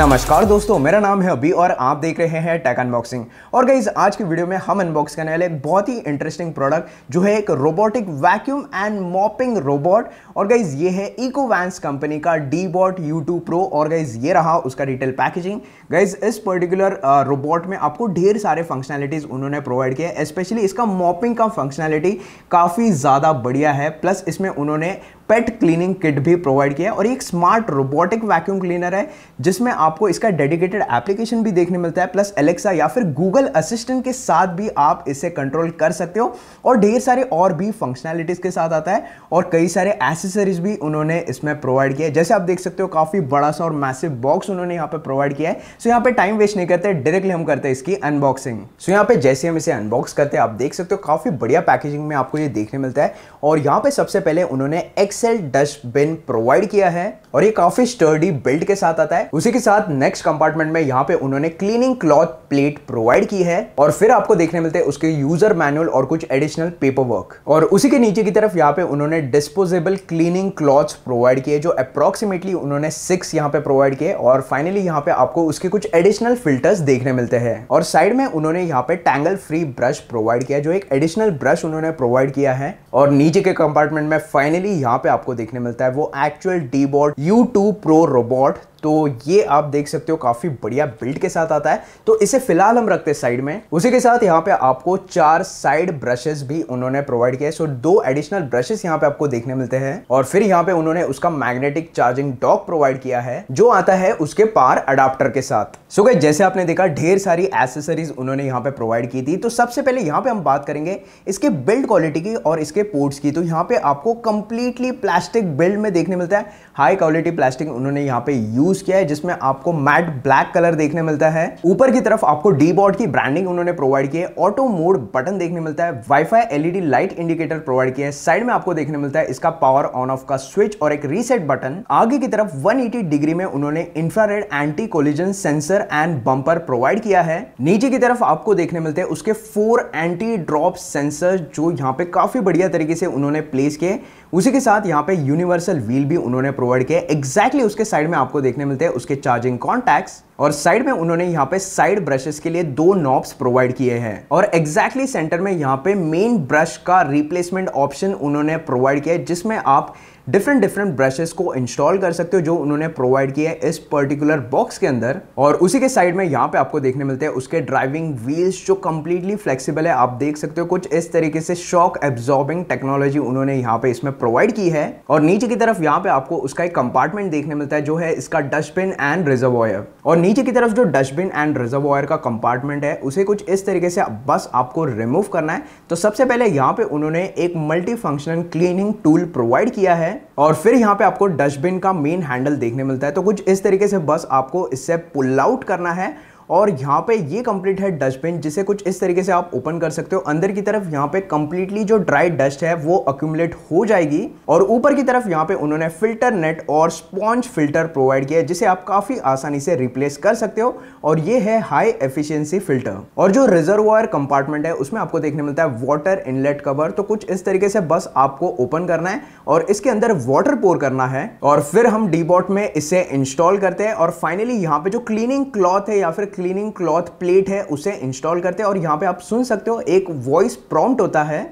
नमस्कार दोस्तों मेरा नाम है अभी और आप देख रहे हैं टैक अनबॉक्सिंग और गई आज की वीडियो में हम अनबॉक्स करने वाले एक बहुत ही इंटरेस्टिंग प्रोडक्ट जो है एक robotic vacuum and mopping robot और गाइज ये है इकोवैंस कंपनी का Deebot U two pro और गाइज ये रहा उसका डिटेल पैकेजिंग गाइज इस पर्टिकुलर रोबोट में आपको ढेर सारे फंक्शनैलिटीज़ उन्होंने प्रोवाइड किया स्पेशली इसका मॉपिंग का फंक्शनैलिटी काफ़ी ज़्यादा बढ़िया है प्लस इसमें उन्होंने पेट क्लीनिंग किट भी प्रोवाइड किया है और एक स्मार्ट रोबोटिक वैक्यूम क्लीनर है जिसमें आपको इसका डेडिकेटेड एप्लीकेशन भी देखने मिलता है प्लस एलेक्सा या फिर गूगल असिस्टेंट के साथ भी आप इसे कंट्रोल कर सकते हो और ढेर सारे और भी फंक्शनैलिटीज के साथ आता है और कई सारे एसेसरीज भी उन्होंने इसमें प्रोवाइड किया है जैसे आप देख सकते हो काफ़ी बड़ा सा और मैसिव बॉक्स उन्होंने यहाँ पे प्रोवाइड किया है सो यहाँ पे टाइम वेस्ट नहीं करते डायरेक्टली हम करते हैं इसकी अनबॉक्सिंग सो यहाँ पे जैसे हम इसे अनबॉक्स करते हैं आप देख सकते हो काफ़ी बढ़िया पैकेजिंग में आपको ये देखने मिलता है और यहाँ पे सबसे पहले उन्होंने एक्स एक्सेल डस्टबिन प्रोवाइड किया है और ये काफी स्टर्डी बिल्ड के साथ आता है उसी के साथ नेक्स्ट कंपार्टमेंट में यहाँ पे उन्होंने क्लीनिंग क्लॉथ प्लेट प्रोवाइड की है और फिर आपको देखने मिलते हैं उसके यूजर मैनुअल और कुछ एडिशनल पेपर वर्क और उसी के नीचे की तरफ यहाँ पे उन्होंने डिस्पोजेबल क्लीनिंग क्लॉथ प्रोवाइड किए जो अप्रोक्सीमेटली उन्होंने सिक्स यहाँ पे प्रोवाइड किए और फाइनली यहाँ पे आपको उसके कुछ एडिशनल फिल्टर्स देखने मिलते हैं और साइड में उन्होंने यहाँ पे टैंगल फ्री ब्रश प्रोवाइड किया जो एक एडिशनल ब्रश उन्होंने प्रोवाइड किया है और नीचे के कंपार्टमेंट में फाइनली यहाँ पे आपको देखने मिलता है वो actual Deebot U2 Pro robot तो ये आप देख सकते हो काफ़ी बढ़िया बिल्ड के साथ आता है तो इसे फिलहाल हम रखते हैं साइड में उसी के साथ यहाँ पे आपको चार साइड ब्रशेस भी उन्होंने प्रोवाइड किए सो दो एडिशनल ब्रशेस यहाँ पे आपको देखने मिलते हैं और फिर यहाँ पे उन्होंने उसका मैग्नेटिक चार्जिंग डॉक प्रोवाइड किया है जो आता है उसके पार अडाप्टर के साथ सो so, जैसे आपने देखा ढेर सारी एसेसरीज उन्होंने यहाँ पे प्रोवाइड की थी तो सबसे पहले यहाँ पे हम बात करेंगे इसके बिल्ड क्वालिटी की और इसके पोर्ट्स की तो यहाँ पे आपको कंप्लीटली प्लास्टिक बिल्ड में देखने मिलता है हाई क्वालिटी प्लास्टिक उन्होंने यहाँ पे यूज यूज किया है जिसमें आपको मैट ब्लैक कलर देखने मिलता है ऊपर की तरफ आपको डी बोर्ड की ब्रांडिंग उन्होंने प्रोवाइड की है ऑटो मोड बटन देखने मिलता है wifi LED light indicator provide किया है साइड में आपको देखने मिलता है इसका पावर ऑन ऑफ का स्विच और एक रीसेट बटन आगे की तरफ वन डिग्री में उन्होंने infrared anti collision sensor and bumper provide किया है नीचे की तरफ आपको देखने मिलते हैं उसके फोर एंटी ड्रॉप सेंसर जो यहाँ पे काफी बढ़िया तरीके से उन्होंने प्लेस किए उसी के साथ यहाँ पे यूनिवर्सल व्हील भी उन्होंने प्रोवाइड किया एग्जैक्टली उसके साइड में आपको देखने देखने मिलते हैं उसके चार्जिंग कॉन्टैक्ट और साइड में उन्होंने यहाँ पे साइड ब्रशेस के लिए दो नॉब्स प्रोवाइड किए हैं और एग्जैक्टली exactly सेंटर में यहाँ पे मेन ब्रश का रिप्लेसमेंट ऑप्शन उन्होंने प्रोवाइड किया है जिसमें आप डिफरेंट डिफरेंट ब्रशेस को इंस्टॉल कर सकते हो जो उन्होंने प्रोवाइड किया है इस पर्टिकुलर बॉक्स के अंदर और उसी के साइड में यहाँ पे आपको देखने मिलते हैं उसके ड्राइविंग व्हील्स जो कंप्लीटली फ्लेक्सीबल है आप देख सकते हो कुछ इस तरीके से शॉक एब्जॉर्बिंग टेक्नोलॉजी उन्होंने यहाँ पे इसमें प्रोवाइड की है और नीचे की तरफ यहाँ पे आपको उसका एक कंपार्टमेंट देखने मिलता है जो है इसका डस्टबिन एंड रिजर्व और नीचे की तरफ जो डस्टबिन एंड रिजर्व का कंपार्टमेंट है उसे कुछ इस तरीके से बस आपको रिमूव करना है तो सबसे पहले यहाँ पे उन्होंने एक multi functional cleaning tool provide किया है और फिर यहाँ पे आपको डस्टबिन का मेन हैंडल देखने मिलता है तो कुछ इस तरीके से बस आपको इससे पुल आउट करना है और यहाँ पे ये कंप्लीट है डस्टबिन जिसे कुछ इस तरीके से आप ओपन कर सकते हो अंदर की तरफ यहाँ पे कंप्लीटली जो ड्राई डस्ट है वो अक्यूमलेट हो जाएगी और ऊपर की तरफ यहाँ पे उन्होंने फिल्टर नेट और स्पॉन्ज फिल्टर प्रोवाइड किया है जिसे आप काफ़ी आसानी से रिप्लेस कर सकते हो और ये है हाई एफिशियंसी फिल्टर और जो रिजर्व कंपार्टमेंट है उसमें आपको देखने मिलता है वॉटर इनलेट कवर तो कुछ इस तरीके से बस आपको ओपन करना है और इसके अंदर वॉटर पोर करना है और फिर हम डीबॉट में इसे इंस्टॉल करते हैं और फाइनली यहाँ पे जो क्लीनिंग क्लॉथ है या फिर क्लीनिंग क्लॉथ प्लेट है उसे इंस्टॉल करते हैं और यहाँ पे आप सुन सकते हो एक वॉइस प्रॉम्प्ट होता है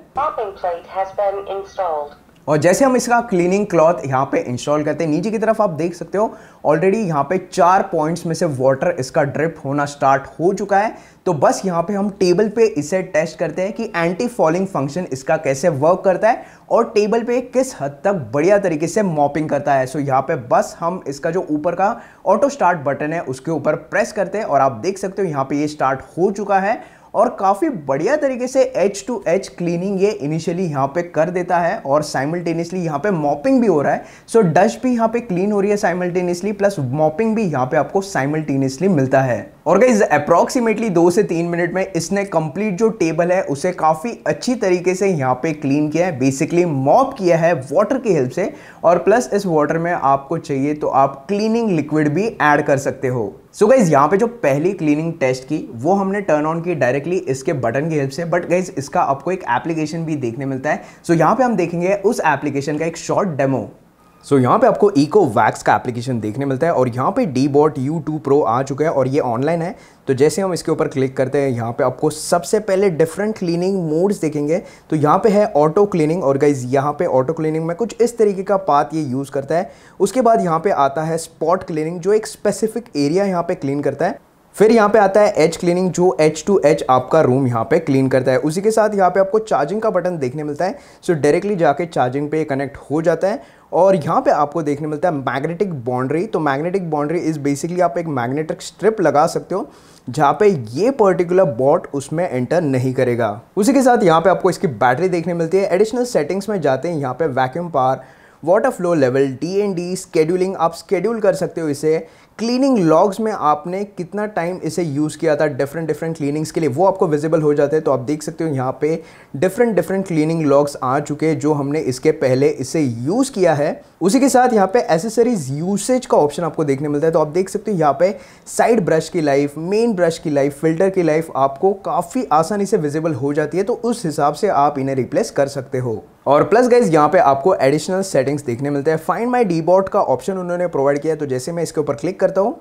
और जैसे हम इसका क्लीनिंग क्लॉथ यहाँ पे इंस्टॉल करते हैं नीचे की तरफ आप देख सकते हो ऑलरेडी यहाँ पे चार पॉइंट्स में से वाटर इसका ड्रिप होना स्टार्ट हो चुका है तो बस यहाँ पे हम टेबल पे इसे टेस्ट करते हैं कि एंटी फॉलिंग फंक्शन इसका कैसे वर्क करता है और टेबल पे किस हद तक बढ़िया तरीके से मॉपिंग करता है सो यहाँ पे बस हम इसका जो ऊपर का ऑटो स्टार्ट बटन है उसके ऊपर प्रेस करते हैं और आप देख सकते हो यहाँ पे ये यह स्टार्ट हो चुका है और काफ़ी बढ़िया तरीके से एच टू एच क्लीनिंग ये इनिशियली यहाँ पे कर देता है और साइमल्टेनियसली यहाँ पे मॉपिंग भी हो रहा है सो डस्ट भी यहाँ पे क्लीन हो रही है साइमल्टेनियसली प्लस मॉपिंग भी यहाँ पे आपको साइमल्टेनियसली मिलता है और गाइज अप्रॉक्सीमेटली दो से तीन मिनट में इसने कंप्लीट जो टेबल है उसे काफ़ी अच्छी तरीके से यहाँ पे क्लीन किया है बेसिकली मॉप किया है वाटर की हेल्प से और प्लस इस वाटर में आपको चाहिए तो आप क्लीनिंग लिक्विड भी ऐड कर सकते हो सो so गाइज यहाँ पे जो पहली क्लीनिंग टेस्ट की वो हमने टर्न ऑन की डायरेक्टली इसके बटन की हेल्प से बट गाइज इसका आपको एक एप्लीकेशन भी देखने मिलता है सो so यहाँ पे हम देखेंगे उस एप्लीकेशन का एक शॉर्ट डेमो सो so, यहाँ पे आपको इको वैक्स का एप्लीकेशन देखने मिलता है और यहाँ पे Deebot U two pro आ चुका है और ये ऑनलाइन है तो जैसे हम इसके ऊपर क्लिक करते हैं यहाँ पे आपको सबसे पहले डिफरेंट क्लीनिंग मोड्स देखेंगे तो यहाँ पे है ऑटो क्लीनिंग और गाइज यहाँ पे ऑटो क्लीनिंग में कुछ इस तरीके का पाथ ये यूज़ करता है उसके बाद यहाँ पर आता है स्पॉट क्लीनिंग जो एक स्पेसिफिक एरिया यहाँ पे क्लीन करता है फिर यहाँ पे आता है एच क्लीनिंग जो एच टू एच आपका रूम यहाँ पे क्लीन करता है उसी के साथ यहाँ पे आपको चार्जिंग का बटन देखने मिलता है सो डायरेक्टली जाके चार्जिंग पे कनेक्ट हो जाता है और यहाँ पे आपको देखने मिलता है मैग्नेटिक बाउंड्री तो मैग्नेटिक बाउंड्री इज़ बेसिकली आप एक मैग्नेटिक स्ट्रिप लगा सकते हो जहाँ पे ये पर्टिकुलर बॉट उसमें एंटर नहीं करेगा उसी के साथ यहाँ पे आपको इसकी बैटरी देखने मिलती है एडिशनल सेटिंग्स में जाते हैं यहाँ पे vacuum power water flow level D and D scheduling आप स्केड्यूल कर सकते हो इसे क्लीनिंग लॉग्स में आपने कितना टाइम इसे यूज़ किया था डिफरेंट डिफरेंट क्लीनिंग्स के लिए वो आपको विजिबल हो जाते हैं तो आप देख सकते हो यहाँ पे डिफरेंट डिफरेंट क्लीनिंग लॉग्स आ चुके हैं जो हमने इसके पहले इसे यूज़ किया है उसी के साथ यहाँ पे एसेसरीज यूसेज का ऑप्शन आपको देखने मिलता है तो आप देख सकते हो यहाँ पे साइड ब्रश की लाइफ मेन ब्रश की लाइफ फिल्टर की लाइफ आपको काफ़ी आसानी से विजिबल हो जाती है तो उस हिसाब से आप इन्हें रिप्लेस कर सकते हो और प्लस गाइज यहाँ पे आपको एडिशनल सेटिंग्स देखने मिलते हैं फाइंड माई डीबॉट का ऑप्शन उन्होंने प्रोवाइड किया है तो जैसे मैं इसके ऊपर क्लिक करता हूँ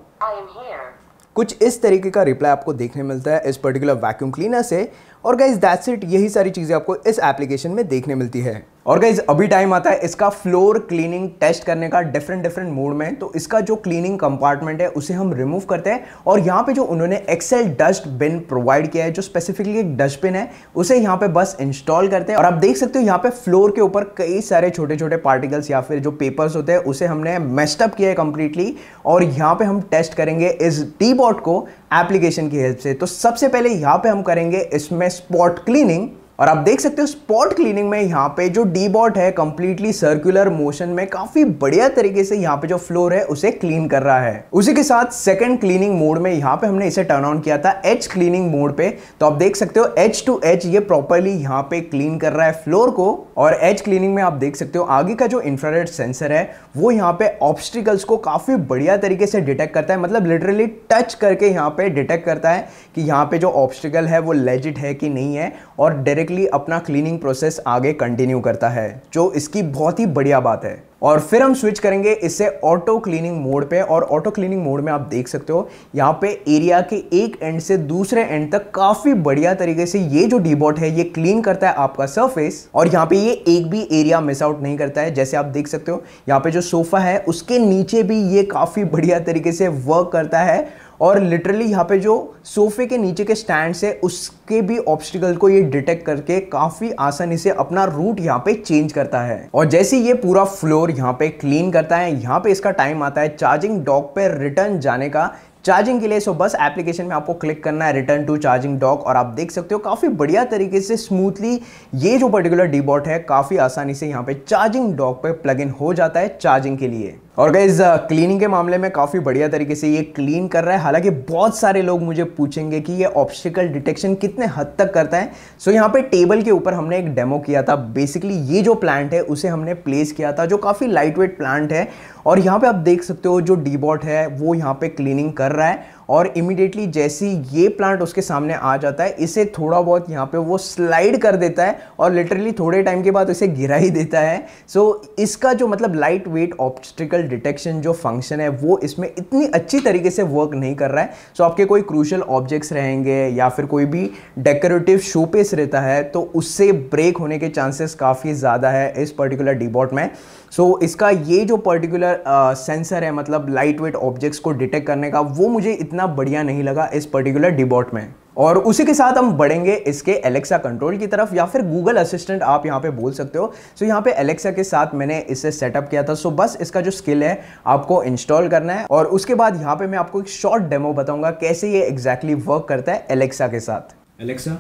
कुछ इस तरीके का रिप्लाई आपको देखने मिलता है इस पर्टिकुलर वैक्यूम क्लीनर से और गाइज दैट्स इट यही सारी चीज़ें आपको इस एप्लीकेशन में देखने मिलती है और गाइज अभी टाइम आता है इसका फ्लोर क्लीनिंग टेस्ट करने का डिफरेंट डिफरेंट मोड में तो इसका जो क्लीनिंग कंपार्टमेंट है उसे हम रिमूव करते हैं और यहाँ पे जो उन्होंने एक्सेल डस्ट बिन प्रोवाइड किया है जो स्पेसिफिकली एक डस्टबिन है उसे यहाँ पे बस इंस्टॉल करते हैं और आप देख सकते हो यहाँ पे फ्लोर के ऊपर कई सारे छोटे छोटे पार्टिकल्स या फिर जो पेपर्स होते हैं उसे हमने मेस्टअप किया है कंप्लीटली और यहाँ पे हम टेस्ट करेंगे इस टी को एप्लीकेशन की हेल्प से तो सबसे पहले यहाँ पे हम करेंगे इसमें स्पॉट क्लीनिंग और आप देख सकते हो स्पॉट क्लीनिंग में यहाँ पे जो डी बॉट है कंप्लीटली सर्कुलर मोशन में काफी बढ़िया तरीके से यहाँ पे जो फ्लोर है उसे क्लीन कर रहा है उसी के साथ सेकंड क्लीनिंग मोड में यहाँ पे हमने इसे टर्न ऑन किया था एच क्लीनिंग मोड पे तो आप देख सकते हो एच टू एच ये प्रॉपरली यहाँ पे क्लीन कर रहा है फ्लोर को और एच क्लीनिंग में आप देख सकते हो आगे का जो इंफ्रारेड सेंसर है वो यहाँ पे ऑब्स्टिकल्स को काफी बढ़िया तरीके से डिटेक्ट करता है मतलब लिटरली टच करके यहाँ पे डिटेक्ट करता है कि यहाँ पे जो ऑब्स्टिकल है वो लेजिट है कि नहीं है और डायरेक्ट डायरेक्टली अपना क्लीनिंग प्रोसेस आगे कंटिन्यू करता है जो इसकी बहुत ही बढ़िया बात है और फिर हम स्विच करेंगे इसे ऑटो क्लीनिंग मोड पे और ऑटो क्लीनिंग मोड में आप देख सकते हो यहाँ पे एरिया के एक एंड से दूसरे एंड तक काफ़ी बढ़िया तरीके से ये जो डीबॉट है ये क्लीन करता है आपका सरफेस और यहाँ पे ये एक भी एरिया मिस आउट नहीं करता है जैसे आप देख सकते हो यहाँ पे जो सोफ़ा है उसके नीचे भी ये काफ़ी बढ़िया तरीके से वर्क करता है और लिटरली यहाँ पे जो सोफे के नीचे के स्टैंड्स है उसके भी ऑब्स्टिकल को ये डिटेक्ट करके काफ़ी आसानी से अपना रूट यहाँ पे चेंज करता है और जैसे ये पूरा फ्लोर यहाँ पे क्लीन करता है यहाँ पे इसका टाइम आता है चार्जिंग डॉक पे रिटर्न जाने का चार्जिंग के लिए सो बस एप्लीकेशन में आपको क्लिक करना है रिटर्न टू चार्जिंग डॉक और आप देख सकते हो काफ़ी बढ़िया तरीके से स्मूथली ये जो पर्टिकुलर डीबॉट है काफ़ी आसानी से यहाँ पे चार्जिंग डॉक पे प्लग इन हो जाता है चार्जिंग के लिए और गाइज क्लीनिंग uh, के मामले में काफ़ी बढ़िया तरीके से ये क्लीन कर रहा है हालांकि बहुत सारे लोग मुझे पूछेंगे कि ये ऑप्शिकल डिटेक्शन कितने हद तक करता है सो so, यहाँ पे टेबल के ऊपर हमने एक डेमो किया था बेसिकली ये जो प्लांट है उसे हमने प्लेस किया था जो काफ़ी लाइट वेट प्लांट है और यहाँ पे आप देख सकते हो जो डीबॉट है वो यहाँ पे क्लीनिंग कर रहा है और इमिडिएटली जैसे ये प्लांट उसके सामने आ जाता है इसे थोड़ा बहुत यहाँ पे वो स्लाइड कर देता है और लिटरली थोड़े टाइम के बाद उसे गिरा ही देता है सो so, इसका जो मतलब लाइट वेट ऑप्टिकल डिटेक्शन जो फंक्शन है वो इसमें इतनी अच्छी तरीके से वर्क नहीं कर रहा है सो so, आपके कोई क्रूशल ऑब्जेक्ट्स रहेंगे या फिर कोई भी डेकोरेटिव शोपेस रहता है तो उससे ब्रेक होने के चांसेस काफ़ी ज़्यादा है इस पर्टिकुलर डिबॉट में सो so, इसका ये जो पर्टिकुलर सेंसर uh, है मतलब लाइट वेट ऑब्जेक्ट्स को डिटेक्ट करने का वो मुझे इतना बढ़िया नहीं लगा इस पर्टिकुलर डिबॉट में और उसी के साथ हम बढ़ेंगे इसके एलेक्सा कंट्रोल की तरफ या फिर गूगल असिस्टेंट आप यहाँ पे बोल सकते हो सो यहाँ पे एलेक्सा के साथ मैंने इसे सेटअप किया था सो बस इसका जो स्किल है आपको इंस्टॉल करना है और उसके बाद यहाँ पे मैं आपको एक शॉर्ट डेमो बताऊंगा कैसे ये एग्जैक्टली exactly वर्क करता है एलेक्सा के साथ Alexa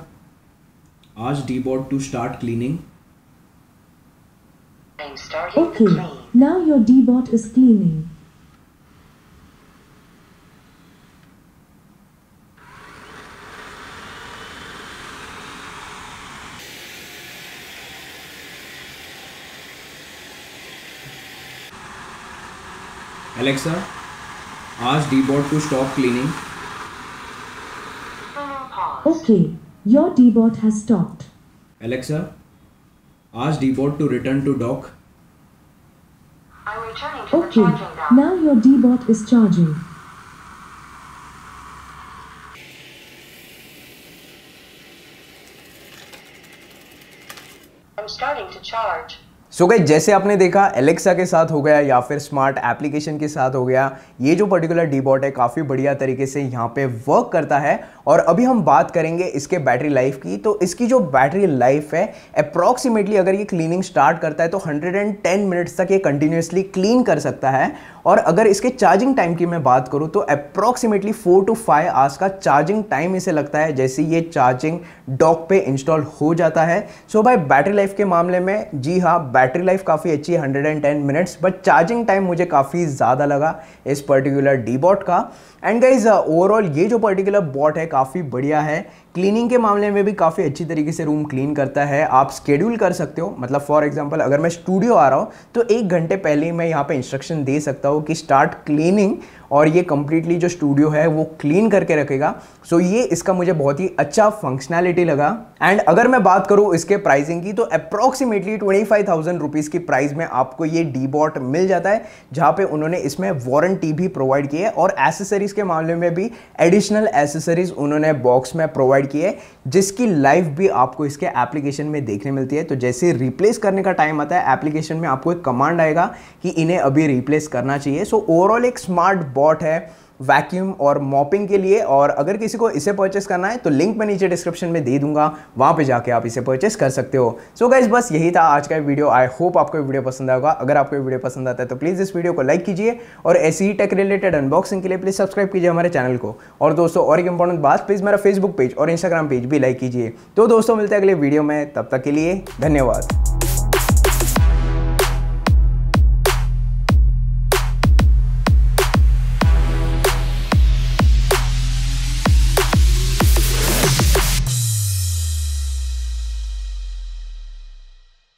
ask D to start cleaning I'm starting okay. the clean. Now your bot is cleaning. Alexa, ask bot to stop cleaning. Mm, okay, your bot has stopped. Alexa, Ask dbot to return to dock. I'm returning to okay. the charging dock. Now your dbot is charging. I'm starting to charge. So so गई जैसे आपने देखा Alexa के साथ हो गया या फिर स्मार्ट एप्लीकेशन के साथ हो गया ये जो पर्टिकुलर डीबॉट है काफ़ी बढ़िया तरीके से यहाँ पे वर्क करता है और अभी हम बात करेंगे इसके बैटरी लाइफ की तो इसकी जो बैटरी लाइफ है अप्रॉक्सीमेटली अगर ये क्लीनिंग स्टार्ट करता है तो 110 मिनट्स तक ये कंटिन्यूसली क्लीन कर सकता है और अगर इसके चार्जिंग टाइम की मैं बात करूँ तो approximately four to five hours का चार्जिंग टाइम इसे लगता है जैसे ये चार्जिंग डॉक पे इंस्टॉल हो जाता है सो so भाई बैटरी लाइफ के मामले में जी हाँ बैटरी लाइफ काफ़ी अच्छी है hundred and ten minutes but charging time मुझे काफ़ी ज़्यादा लगा इस पर्टिकुलर डी बॉट का एंड गाइज ओवरऑल ये जो पर्टिकुलर बॉट है काफ़ी बढ़िया है क्लीनिंग के मामले में भी काफ़ी अच्छी तरीके से रूम क्लीन करता है आप स्केड्यूल कर सकते हो मतलब फॉर एग्जांपल अगर मैं स्टूडियो आ रहा हूँ तो एक घंटे पहले ही मैं यहाँ पे इंस्ट्रक्शन दे सकता हूँ हो कि स्टार्ट क्लीनिंग और ये कम्प्लीटली जो स्टूडियो है वो क्लीन करके रखेगा सो so ये इसका मुझे बहुत ही अच्छा फंक्शनैलिटी लगा एंड अगर मैं बात करूँ इसके प्राइसिंग की तो approximately twenty five thousand rupees की प्राइस में आपको ये डी बॉट मिल जाता है जहाँ पे उन्होंने इसमें वारंटी भी प्रोवाइड की है और एसेसरीज़ के मामले में भी एडिशनल एसेसरीज़ उन्होंने बॉक्स में प्रोवाइड की है जिसकी लाइफ भी आपको इसके एप्लीकेशन में देखने मिलती है तो जैसे रिप्लेस करने का टाइम आता है एप्लीकेशन में आपको एक कमांड आएगा कि इन्हें अभी रिप्लेस करना चाहिए सो ओवरऑल एक स्मार्ट बॉट है वैक्यूम और मॉपिंग के लिए और अगर किसी को इसे परचेस करना है तो लिंक मैं नीचे डिस्क्रिप्शन में दे दूंगा वहाँ पे जाके आप इसे परचेस कर सकते हो सो so गाइज बस यही था आज का वीडियो आई होप आपको वीडियो पसंद आएगा अगर आपको वीडियो पसंद आता है तो प्लीज़ इस वीडियो को लाइक कीजिए और ऐसी ही टेक रिलेटेड अनबॉक्सिंग के लिए प्लीज़ सब्सक्राइब कीजिए हमारे चैनल को और दोस्तों और एक इंपॉर्टेंट बात प्लीज़ मेरा फेसबुक पेज और इंस्टाग्राम पेज भी लाइक कीजिए तो दोस्तों मिलते हैं अगले वीडियो में तब तक के लिए धन्यवाद